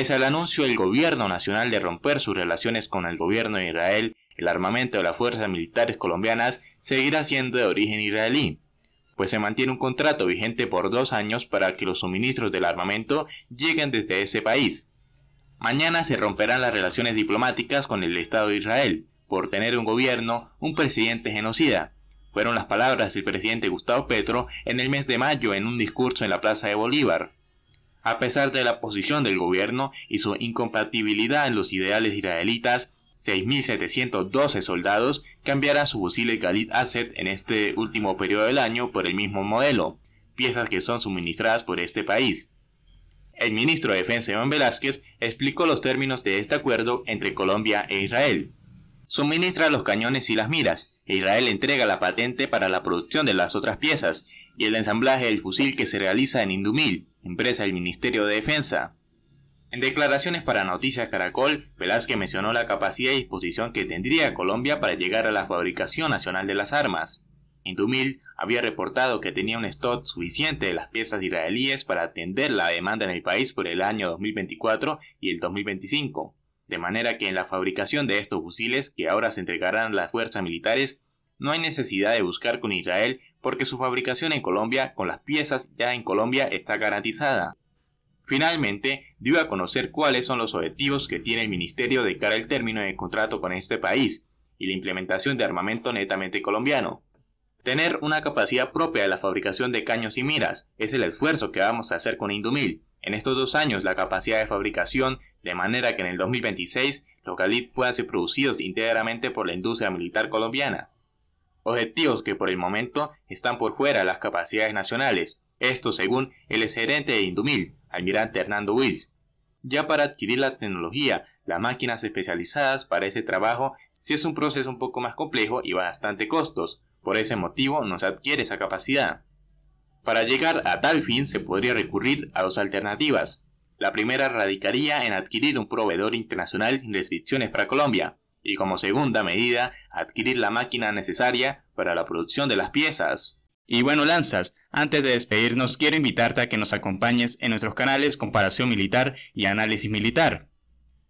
Pese al anuncio del gobierno nacional de romper sus relaciones con el gobierno de Israel, el armamento de las fuerzas militares colombianas seguirá siendo de origen israelí, pues se mantiene un contrato vigente por dos años para que los suministros del armamento lleguen desde ese país. Mañana se romperán las relaciones diplomáticas con el Estado de Israel, por tener un gobierno, un presidente genocida. Fueron las palabras del presidente Gustavo Petro en el mes de mayo en un discurso en la Plaza de Bolívar. A pesar de la posición del gobierno y su incompatibilidad en los ideales israelitas, 6.712 soldados cambiarán su fusil Galit Asset en este último periodo del año por el mismo modelo, piezas que son suministradas por este país. El ministro de Defensa Iván Velázquez explicó los términos de este acuerdo entre Colombia e Israel. Suministra los cañones y las miras, e Israel entrega la patente para la producción de las otras piezas y el ensamblaje del fusil que se realiza en Indumil, empresa del Ministerio de Defensa. En declaraciones para Noticias Caracol, Velázquez mencionó la capacidad y disposición que tendría Colombia para llegar a la fabricación nacional de las armas. Indumil había reportado que tenía un stock suficiente de las piezas israelíes para atender la demanda en el país por el año 2024 y el 2025, de manera que en la fabricación de estos fusiles que ahora se entregarán a las fuerzas militares no hay necesidad de buscar con Israel porque su fabricación en Colombia con las piezas ya en Colombia está garantizada. Finalmente, dio a conocer cuáles son los objetivos que tiene el Ministerio de cara al término de contrato con este país y la implementación de armamento netamente colombiano. Tener una capacidad propia de la fabricación de caños y miras es el esfuerzo que vamos a hacer con Indumil. En estos dos años la capacidad de fabricación, de manera que en el 2026 los Galit puedan ser producidos íntegramente por la industria militar colombiana objetivos que por el momento están por fuera de las capacidades nacionales, esto según el exgerente de Indumil, almirante Hernando Wills. Ya para adquirir la tecnología, las máquinas especializadas para ese trabajo sí es un proceso un poco más complejo y bastante costos, por ese motivo no se adquiere esa capacidad. Para llegar a tal fin se podría recurrir a dos alternativas. La primera radicaría en adquirir un proveedor internacional sin restricciones para Colombia, y como segunda medida adquirir la máquina necesaria para la producción de las piezas. Y bueno, Lanzas, antes de despedirnos quiero invitarte a que nos acompañes en nuestros canales Comparación Militar y Análisis Militar.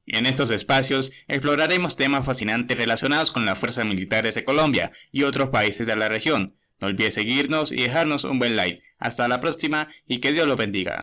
En estos espacios exploraremos temas fascinantes relacionados con las fuerzas militares de Colombia y otros países de la región. No olvides seguirnos y dejarnos un buen like. Hasta la próxima y que Dios los bendiga.